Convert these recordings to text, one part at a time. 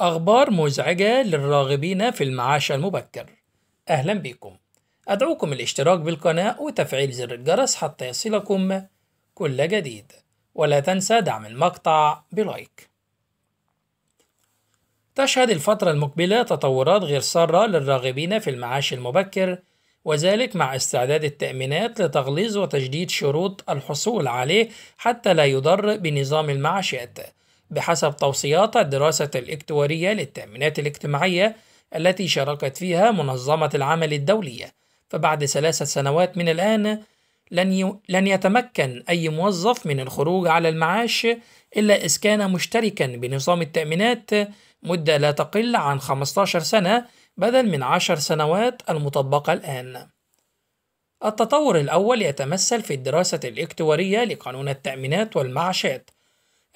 أخبار مزعجة للراغبين في المعاش المبكر أهلا بكم أدعوكم الاشتراك بالقناة وتفعيل زر الجرس حتى يصلكم كل جديد ولا تنسى دعم المقطع بلايك تشهد الفترة المقبلة تطورات غير سارة للراغبين في المعاش المبكر وذلك مع استعداد التأمينات لتغليظ وتجديد شروط الحصول عليه حتى لا يضر بنظام المعاشات بحسب توصيات الدراسة الاكتوارية للتأمينات الاجتماعية التي شاركت فيها منظمة العمل الدولية فبعد ثلاثة سنوات من الآن لن, ي... لن يتمكن أي موظف من الخروج على المعاش إلا إذا كان مشتركا بنظام التأمينات مدة لا تقل عن 15 سنة بدل من 10 سنوات المطبقة الآن. التطور الأول يتمثل في الدراسة الاكتوارية لقانون التأمينات والمعاشات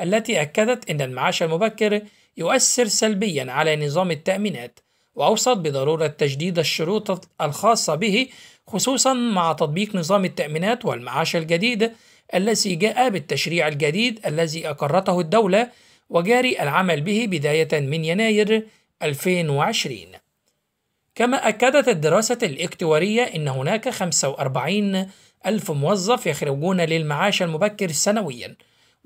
التي أكدت أن المعاش المبكر يؤثر سلبيًا على نظام التأمينات، وأوصت بضرورة تجديد الشروط الخاصة به خصوصًا مع تطبيق نظام التأمينات والمعاش الجديد الذي جاء بالتشريع الجديد الذي أقرته الدولة وجاري العمل به بداية من يناير 2020 كما أكدت الدراسة الاكتوارية أن هناك 45 ألف موظف يخرجون للمعاش المبكر سنوياً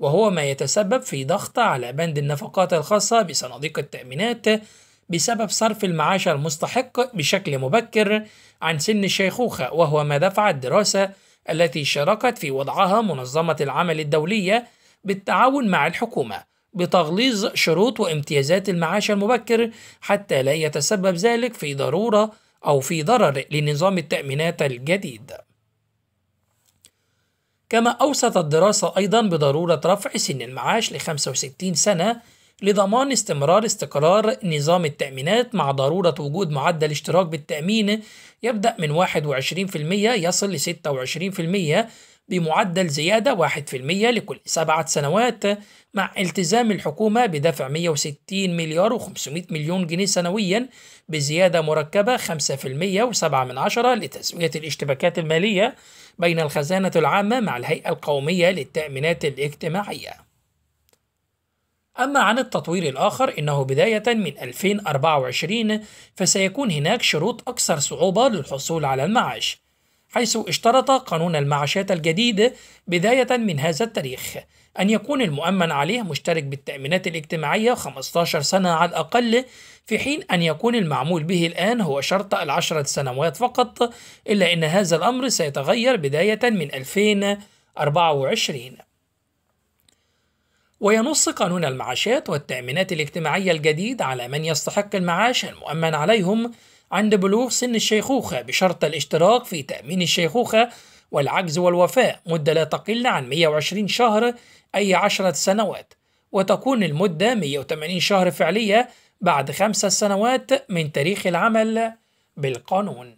وهو ما يتسبب في ضغط على بند النفقات الخاصة بصناديق التأمينات بسبب صرف المعاش المستحق بشكل مبكر عن سن الشيخوخة وهو ما دفع الدراسة التي شاركت في وضعها منظمة العمل الدولية بالتعاون مع الحكومة بتغليظ شروط وامتيازات المعاش المبكر حتى لا يتسبب ذلك في ضرورة أو في ضرر لنظام التأمينات الجديد كما أوصت الدراسة أيضا بضرورة رفع سن المعاش ل 65 سنة لضمان استمرار استقرار نظام التأمينات مع ضرورة وجود معدل اشتراك بالتأمين يبدأ من 21% يصل ل 26% بمعدل زيادة 1% لكل سبعة سنوات مع التزام الحكومة بدفع 160 مليار و500 مليون جنيه سنويا بزيادة مركبة 5% و7 لتسوية الاشتباكات المالية بين الخزانة العامة مع الهيئة القومية للتأمينات الاجتماعية أما عن التطوير الآخر إنه بداية من 2024 فسيكون هناك شروط أكثر صعوبة للحصول على المعاش حيث اشترط قانون المعاشات الجديد بداية من هذا التاريخ أن يكون المؤمن عليه مشترك بالتأمينات الاجتماعية 15 سنة على الأقل في حين أن يكون المعمول به الآن هو شرط العشرة سنوات فقط إلا أن هذا الأمر سيتغير بداية من 2024 وينص قانون المعاشات والتأمينات الاجتماعية الجديد على من يستحق المعاش المؤمن عليهم عند بلوغ سن الشيخوخة بشرط الاشتراك في تأمين الشيخوخة والعجز والوفاء مدة لا تقل عن 120 شهر أي 10 سنوات وتكون المدة 180 شهر فعلية بعد خمسة سنوات من تاريخ العمل بالقانون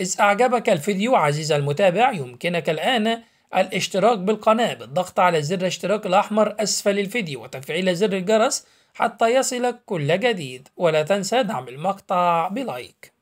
إذ أعجبك الفيديو عزيز المتابع يمكنك الآن الاشتراك بالقناة بالضغط على زر الاشتراك الأحمر أسفل الفيديو وتفعيل زر الجرس حتى يصلك كل جديد ولا تنسى دعم المقطع بلايك